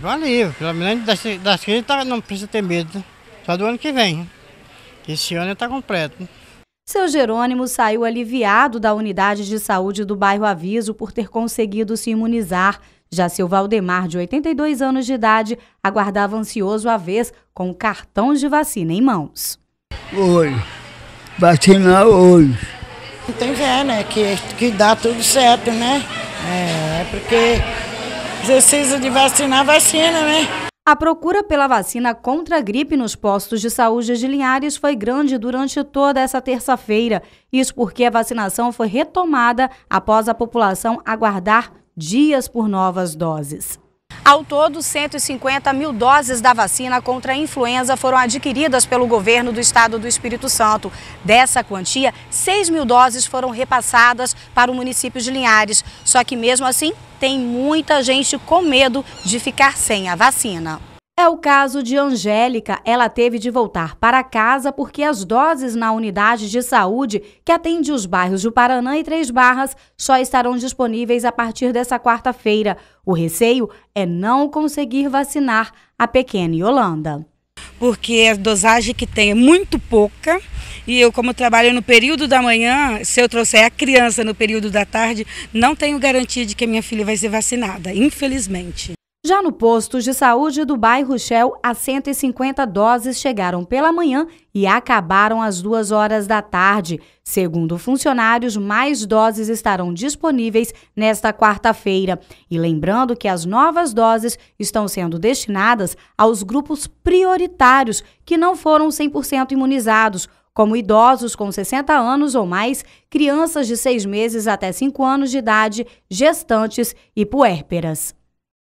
Mas valeu, pelo menos das, das crises tá, não precisa ter medo. Só do ano que vem. Esse ano está completo. Seu Jerônimo saiu aliviado da unidade de saúde do bairro Aviso por ter conseguido se imunizar. Já seu Valdemar, de 82 anos de idade, aguardava ansioso a vez com o cartão de vacina em mãos. Hoje, vacinar hoje. Tem fé, né? Que, que dá tudo certo, né? É, é porque Precisa de vacinar, vacina, né? A procura pela vacina contra a gripe nos postos de saúde de Linhares foi grande durante toda essa terça-feira. Isso porque a vacinação foi retomada após a população aguardar dias por novas doses. Ao todo, 150 mil doses da vacina contra a influenza foram adquiridas pelo governo do estado do Espírito Santo. Dessa quantia, 6 mil doses foram repassadas para o município de Linhares. Só que mesmo assim, tem muita gente com medo de ficar sem a vacina. É o caso de Angélica. Ela teve de voltar para casa porque as doses na unidade de saúde que atende os bairros do Paranã e Três Barras só estarão disponíveis a partir dessa quarta-feira. O receio é não conseguir vacinar a pequena Yolanda. Porque a dosagem que tem é muito pouca e eu, como trabalho no período da manhã, se eu trouxer a criança no período da tarde, não tenho garantia de que a minha filha vai ser vacinada, infelizmente. Já no posto de saúde do bairro Shell, as 150 doses chegaram pela manhã e acabaram às 2 horas da tarde. Segundo funcionários, mais doses estarão disponíveis nesta quarta-feira. E lembrando que as novas doses estão sendo destinadas aos grupos prioritários que não foram 100% imunizados, como idosos com 60 anos ou mais, crianças de 6 meses até 5 anos de idade, gestantes e puérperas.